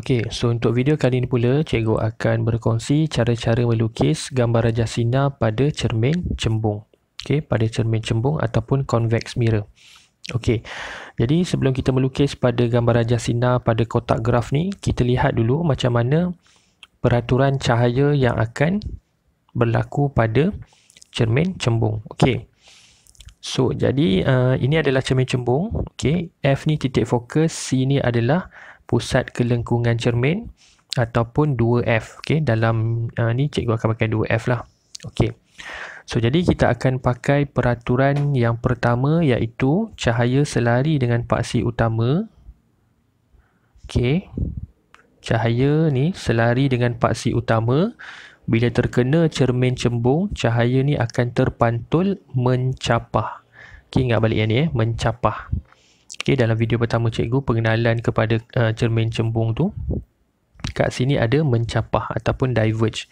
Okey, so untuk video kali ini pula, cikgu akan berkongsi cara-cara melukis gambaran jasina pada cermin cembung. Okey, pada cermin cembung ataupun convex mirror. Okey. Jadi sebelum kita melukis pada gambaran jasina pada kotak graf ni, kita lihat dulu macam mana peraturan cahaya yang akan berlaku pada cermin cembung. Okey. So, jadi uh, ini adalah cermin cembung. Okey, F ni titik fokus, C ni adalah pusat kelengkungan cermin ataupun 2F okey dalam uh, ni cikgu akan pakai 2F lah okey so jadi kita akan pakai peraturan yang pertama iaitu cahaya selari dengan paksi utama okey cahaya ni selari dengan paksi utama bila terkena cermin cembung cahaya ni akan terpantul mencapah okey ingat balik yang ni eh mencapah Okey, dalam video pertama cikgu pengenalan kepada uh, cermin cembung tu kat sini ada mencapah ataupun diverge.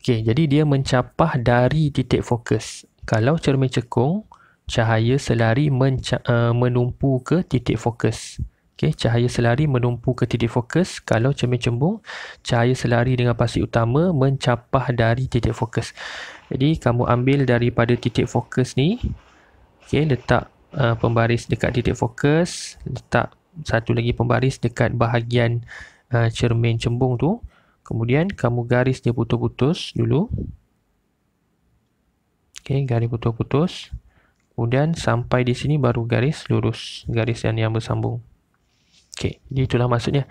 Okey, jadi dia mencapah dari titik fokus. Kalau cermin cekung, cahaya selari menca- uh, menumpu ke titik fokus. Okey, cahaya selari menumpu ke titik fokus. Kalau cermin cembung, cahaya selari dengan pasir utama mencapah dari titik fokus. Jadi kamu ambil daripada titik fokus ni. Okey, letak uh, pembaris dekat titik fokus letak satu lagi pembaris dekat bahagian uh, cermin cembung tu kemudian kamu garis dia putus-putus dulu okey garis putus-putus kemudian sampai di sini baru garis lurus garis yang yang bersambung okey itulah maksudnya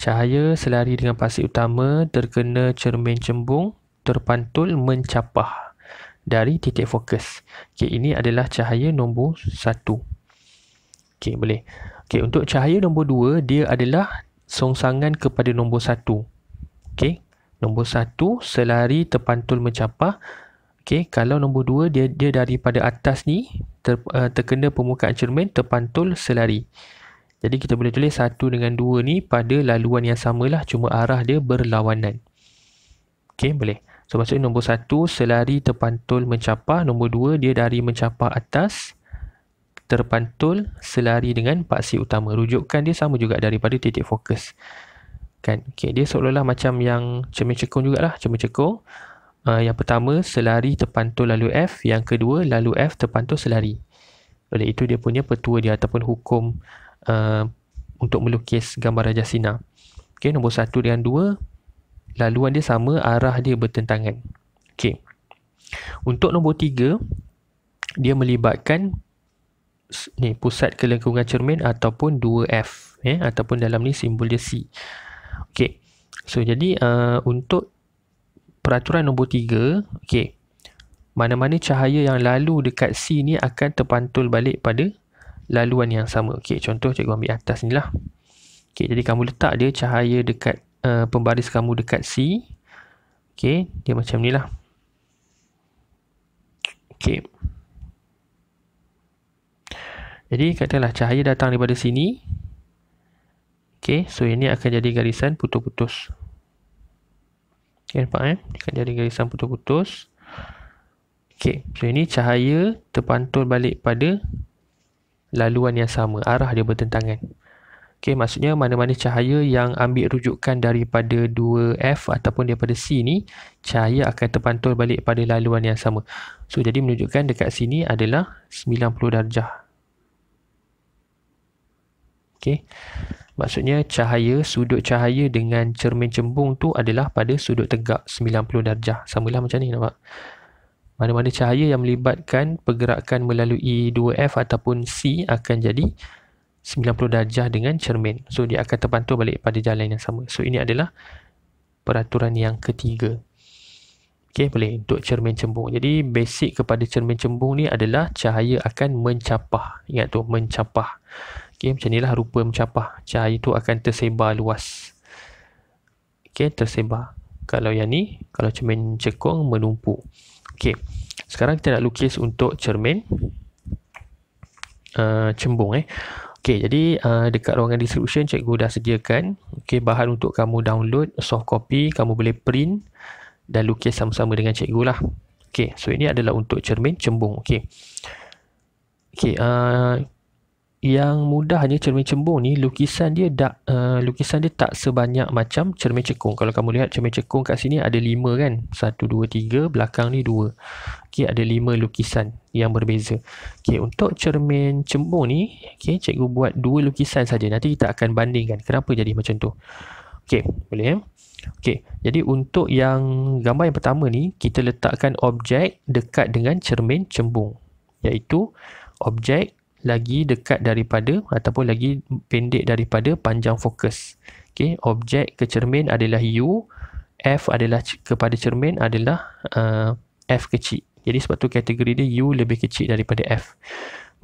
cahaya selari dengan pasir utama terkena cermin cembung terpantul mencapah dari titik fokus. Okey, ini adalah cahaya nombor satu. Okey, boleh. Okey, untuk cahaya nombor dua, dia adalah songsangan kepada nombor satu. Okey, nombor satu selari terpantul mencapah. Okey, kalau nombor dua, dia dia daripada atas ni ter, uh, terkena permukaan cermin terpantul selari. Jadi, kita boleh tulis satu dengan dua ni pada laluan yang samalah, cuma arah dia berlawanan. Okey, boleh. Boleh. So, maksudnya nombor satu, selari terpantul mencapah. Nombor dua, dia dari mencapah atas terpantul selari dengan paksi utama. rujukkan dia sama juga daripada titik fokus. Kan? Okay, dia seolah-olah macam yang cermin cekung jugalah. Cermin cekung. Uh, ah, yang pertama, selari terpantul lalu F. Yang kedua, lalu F terpantul selari. Oleh itu, dia punya petua dia ataupun hukum uh, untuk melukis gambar Rajasina. Okay, nombor satu dengan dua, laluan dia sama, arah dia bertentangan. Okey. Untuk nombor tiga, dia melibatkan ni pusat kelengkungan cermin ataupun 2F eh ya, ataupun dalam ni simbol dia C. Okey. So jadi uh, untuk peraturan nombor tiga, okey. Mana-mana cahaya yang lalu dekat C ni akan terpantul balik pada laluan yang sama. Okey, contoh cikgu ambil atas ni lah. Okey, jadi kamu letak dia cahaya dekat uh, pembaris kamu dekat C. Okay, dia macam ni lah. Okay. Jadi, katalah cahaya datang daripada sini. Okay, so ini akan jadi garisan putus-putus. Okay, nampak eh? Ini akan jadi garisan putus-putus. Okay, so ini cahaya terpantul balik pada laluan yang sama. Arah dia bertentangan. Okay, maksudnya mana-mana cahaya yang ambil rujukan daripada 2F ataupun daripada C ni, cahaya akan terpantul balik pada laluan yang sama. So, jadi menunjukkan dekat sini adalah 90 darjah. Okay, maksudnya cahaya, sudut cahaya dengan cermin cembung tu adalah pada sudut tegak 90 darjah. Sama lah macam ni nampak. Mana-mana cahaya yang melibatkan pergerakan melalui 2F ataupun C akan jadi 90 darjah dengan cermin. So dia akan terpantul balik pada jalan yang sama. So ini adalah peraturan yang ketiga. Okay, boleh untuk cermin cembung. Jadi basic kepada cermin cembung ni adalah cahaya akan mencapah. Ingat tu, mencapah. Okey, macam inilah rupa mencapah. Cahaya tu akan tersebar luas. Okey, tersebar. Kalau yang ni, kalau cermin cekung menumpu. Okay, Sekarang kita nak lukis untuk cermin uh, cembung eh. Okey, jadi uh, dekat ruangan distribution cikgu dah sediakan okey bahan untuk kamu download soft copy, kamu boleh print dan lukis sama-sama dengan cikgu lah. Okey, so ini adalah untuk cermin cembung. Okey. Okey, uh, yang mudah mudahnya cermin cembung ni lukisan dia tak uh, eh, lukisan dia tak sebanyak macam cermin cekung. Kalau kamu lihat cermin cekung kat sini ada 5 kan. 1 2 3 belakang ni 2. Okey ada 5 lukisan yang berbeza. Okey untuk cermin cembung ni okey cikgu buat dua lukisan saja. Nanti kita akan bandingkan kenapa jadi macam tu. Okey boleh eh? Okey jadi untuk yang gambar yang pertama ni kita letakkan objek dekat dengan cermin cembung iaitu objek lagi dekat daripada ataupun lagi pendek daripada panjang fokus. Okay, objek ke cermin adalah U, F adalah kepada cermin adalah uh, F kecil. Jadi sebab tu kategori dia U lebih kecil daripada F.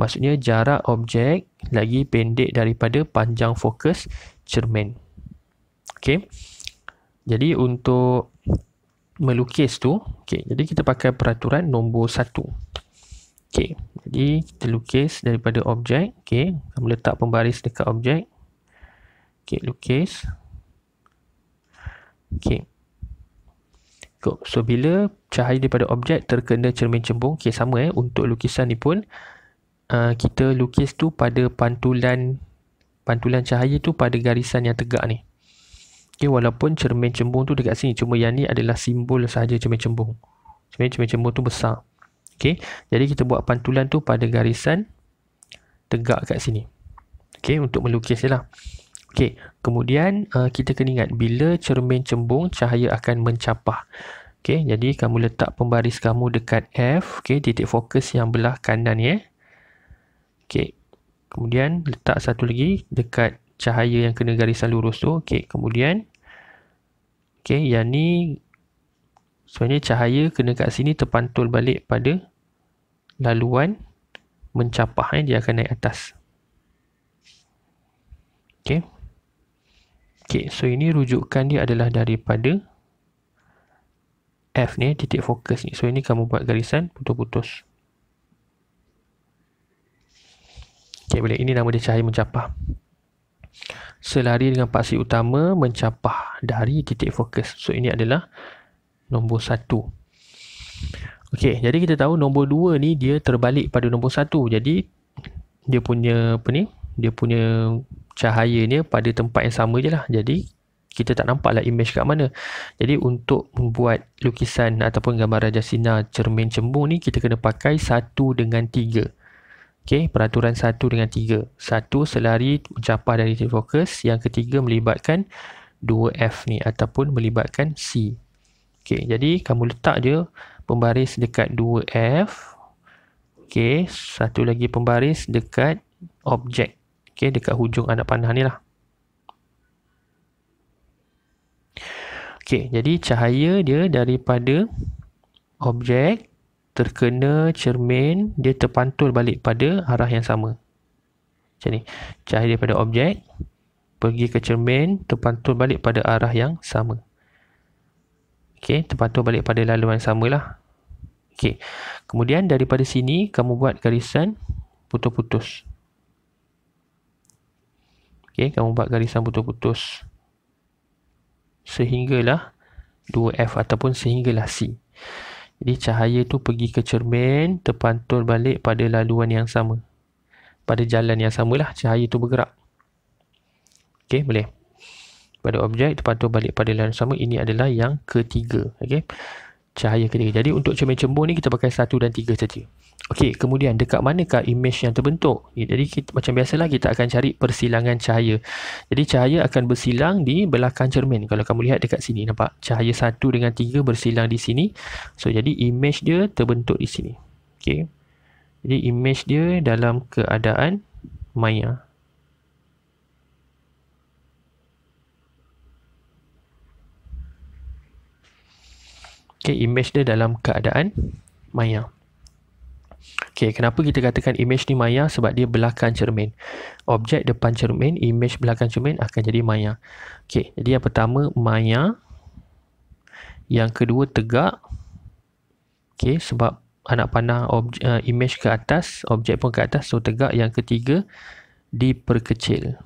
Maksudnya jarak objek lagi pendek daripada panjang fokus cermin. Okay. Jadi untuk melukis tu, okay, jadi kita pakai peraturan nombor satu. Okey, jadi kita lukis daripada objek. Okey, kamu letak pembaris dekat objek. Okey, lukis. Okey. Cool. So, bila cahaya daripada objek terkena cermin cembung, okey, sama eh, untuk lukisan ni pun, uh, kita lukis tu pada pantulan pantulan cahaya tu pada garisan yang tegak ni. Okey, walaupun cermin cembung tu dekat sini, cuma yang ni adalah simbol sahaja cermin cembung. Cermin, cermin cembung tu besar. Okay. Jadi kita buat pantulan tu pada garisan tegak kat sini. Okay. Untuk melukis je lah. Okay. Kemudian uh, kita kena ingat bila cermin cembung cahaya akan mencapah. Okay. Jadi kamu letak pembaris kamu dekat F. Okay. Titik fokus yang belah kanan ya. Eh. Okay. Kemudian letak satu lagi dekat cahaya yang kena garisan lurus tu. Okay. Kemudian. Okay. Yang ni sebenarnya cahaya kena kat sini terpantul balik pada laluan mencapah eh, dia akan naik atas Okay, okay. so ini rujukan dia adalah daripada F ni eh, titik fokus ni so ini kamu buat garisan putus-putus Okay, boleh ini nama dia cahaya mencapah selari dengan paksi utama mencapah dari titik fokus so ini adalah nombor satu. Okey, jadi kita tahu nombor dua ni dia terbalik pada nombor satu. Jadi dia punya apa ni? Dia punya cahaya cahayanya pada tempat yang sama je lah. Jadi kita tak nampak lah image kat mana. Jadi untuk membuat lukisan ataupun gambar jasina cermin cembung ni kita kena pakai satu dengan tiga. Okey, peraturan satu dengan tiga. Satu selari mencapai dari fokus, yang ketiga melibatkan 2F ni ataupun melibatkan C. Okey, jadi kamu letak je pembaris dekat 2F. Okey, satu lagi pembaris dekat objek. Okey, dekat hujung anak panah ni lah. Okey, jadi cahaya dia daripada objek terkena cermin, dia terpantul balik pada arah yang sama. Macam ni. Cahaya daripada objek pergi ke cermin, terpantul balik pada arah yang sama. Okey, lepas tu balik pada laluan yang sama lah. Okey. Kemudian daripada sini kamu buat garisan putus-putus. Okey, kamu buat garisan putus-putus. Sehinggalah 2F ataupun sehinggalah C. Jadi cahaya tu pergi ke cermin, terpantul balik pada laluan yang sama. Pada jalan yang samalah cahaya tu bergerak. Okey, boleh pada objek lepas tu balik pada layar sama ini adalah yang ketiga okey cahaya ketiga jadi untuk cermin cembung ni kita pakai satu dan tiga saja okey kemudian dekat manakah image yang terbentuk okay, jadi kita, macam biasalah kita akan cari persilangan cahaya jadi cahaya akan bersilang di belakang cermin kalau kamu lihat dekat sini nampak cahaya satu dengan tiga bersilang di sini so jadi image dia terbentuk di sini okey jadi image dia dalam keadaan maya okay, image dia dalam keadaan maya. Okay, kenapa kita katakan image ni maya? Sebab dia belakang cermin. Objek depan cermin, image belakang cermin akan jadi maya. Okay, jadi yang pertama maya. Yang kedua tegak. Okay, sebab anak panah uh, image ke atas, objek pun ke atas. So, tegak. Yang ketiga, diperkecil.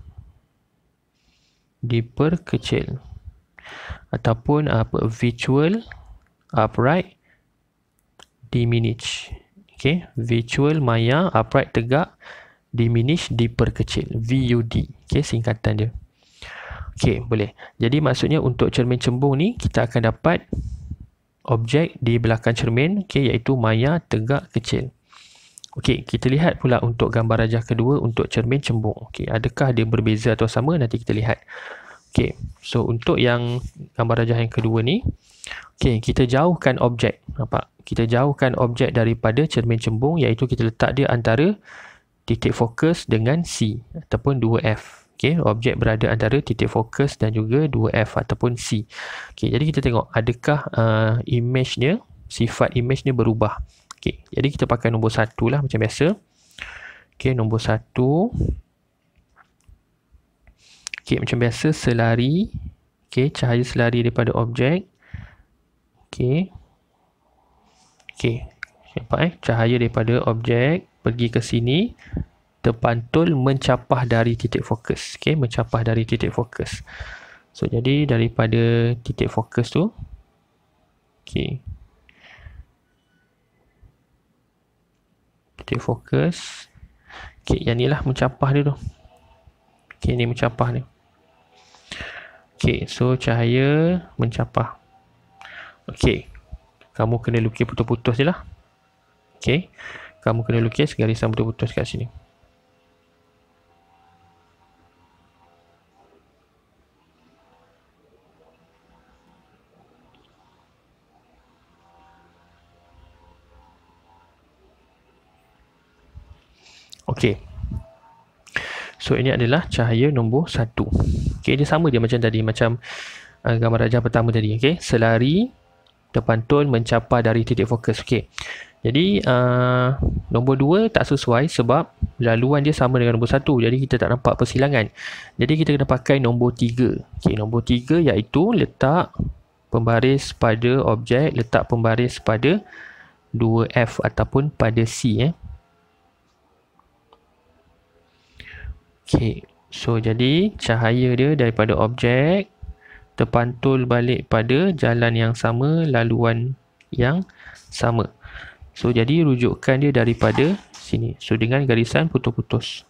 Diperkecil. Ataupun apa, uh, virtual. Virtual upright diminish okay virtual maya upright tegak diminish diperkecil VUD okay singkatan dia okay boleh jadi maksudnya untuk cermin cembung ni kita akan dapat objek di belakang cermin okay iaitu maya tegak kecil okay kita lihat pula untuk gambar rajah kedua untuk cermin cembung okay adakah dia berbeza atau sama nanti kita lihat okay so untuk yang gambar rajah yang kedua ni Okey, kita jauhkan objek. Nampak? Kita jauhkan objek daripada cermin cembung iaitu kita letak dia antara titik fokus dengan C ataupun 2F. Okey, objek berada antara titik fokus dan juga 2F ataupun C. Okey, jadi kita tengok adakah uh, imejnya, sifat imejnya berubah. Okey, jadi kita pakai nombor 1 lah macam biasa. Okey, nombor 1. Okey, macam biasa selari. Okey, cahaya selari daripada objek. Okey. Okey. Nampak eh? Cahaya daripada objek pergi ke sini terpantul mencapah dari titik fokus. Okey, mencapah dari titik fokus. So, jadi daripada titik fokus tu Okey. Titik fokus. Okey, yang ni lah mencapah dia tu. Okey, ni mencapah ni. Okey, so cahaya mencapah. Okey. Kamu kena lukis putus-putus je lah. Okey. Kamu kena lukis garisan putus-putus kat sini. Okey. So ini adalah cahaya nombor satu. Okey, dia sama dia macam tadi. Macam uh, gambar rajah pertama tadi. Okey, selari pantun mencapai dari titik fokus. Okey. Jadi uh, nombor 2 tak sesuai sebab laluan dia sama dengan nombor 1. Jadi kita tak nampak persilangan. Jadi kita kena pakai nombor 3. Okey, nombor 3 iaitu letak pembaris pada objek, letak pembaris pada 2F ataupun pada C eh. Okey. So jadi cahaya dia daripada objek terpantul balik pada jalan yang sama, laluan yang sama. So, jadi rujukkan dia daripada sini. So, dengan garisan putus-putus.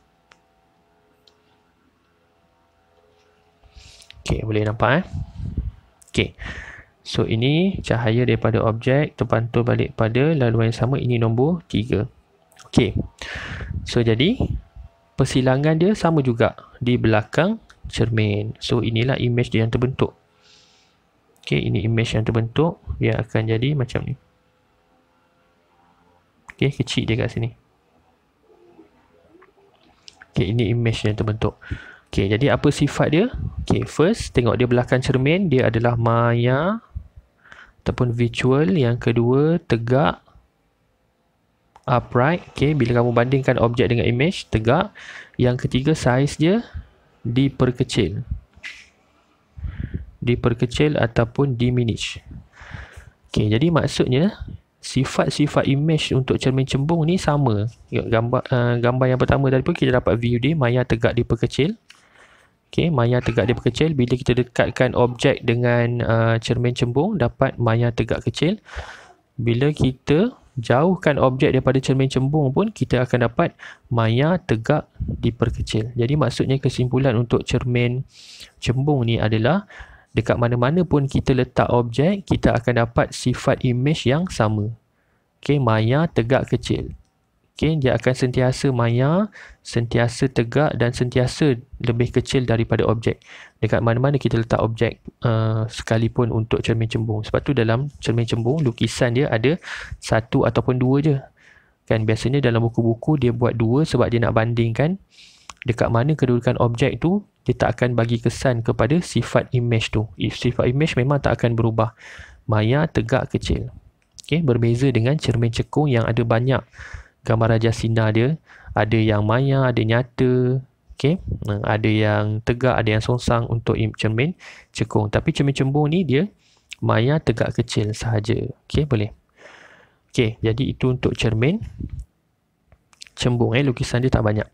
Okay, boleh nampak eh? Okay. So, ini cahaya daripada objek terpantul balik pada laluan yang sama. Ini nombor 3. Okay. So, jadi persilangan dia sama juga di belakang cermin. So inilah image dia yang terbentuk. Okay, ini image yang terbentuk dia akan jadi macam ni. Okay, kecil dia kat sini. Okay, ini image yang terbentuk. Okay, jadi apa sifat dia? Okay, first tengok dia belakang cermin dia adalah maya ataupun virtual. Yang kedua tegak upright. Okay, bila kamu bandingkan objek dengan image, tegak. Yang ketiga, size dia diperkecil diperkecil ataupun diminish ok jadi maksudnya sifat-sifat image untuk cermin cembung ni sama gambar uh, gambar yang pertama tadi pun kita dapat view dia maya tegak diperkecil Okay, maya tegak diperkecil. bila kita dekatkan objek dengan uh, cermin cembung dapat maya tegak kecil bila kita jauhkan objek daripada cermin cembung pun kita akan dapat maya tegak diperkecil. Jadi maksudnya kesimpulan untuk cermin cembung ni adalah dekat mana-mana pun kita letak objek, kita akan dapat sifat imej yang sama. Okay, maya tegak kecil. Okay, dia akan sentiasa maya, sentiasa tegak dan sentiasa lebih kecil daripada objek. Dekat mana-mana kita letak objek uh, sekalipun untuk cermin cembung. Sebab tu dalam cermin cembung, lukisan dia ada satu ataupun dua je. Kan, biasanya dalam buku-buku dia buat dua sebab dia nak bandingkan dekat mana kedudukan objek tu dia tak akan bagi kesan kepada sifat image tu. Sifat image memang tak akan berubah. Maya, tegak, kecil. Okay, berbeza dengan cermin cekung yang ada banyak gambar Raja Sina dia ada yang maya, ada nyata okay? ada yang tegak, ada yang songsang untuk cermin cekung tapi cermin cembung ni dia maya tegak kecil sahaja okay, boleh okay, jadi itu untuk cermin cembung eh, lukisan dia tak banyak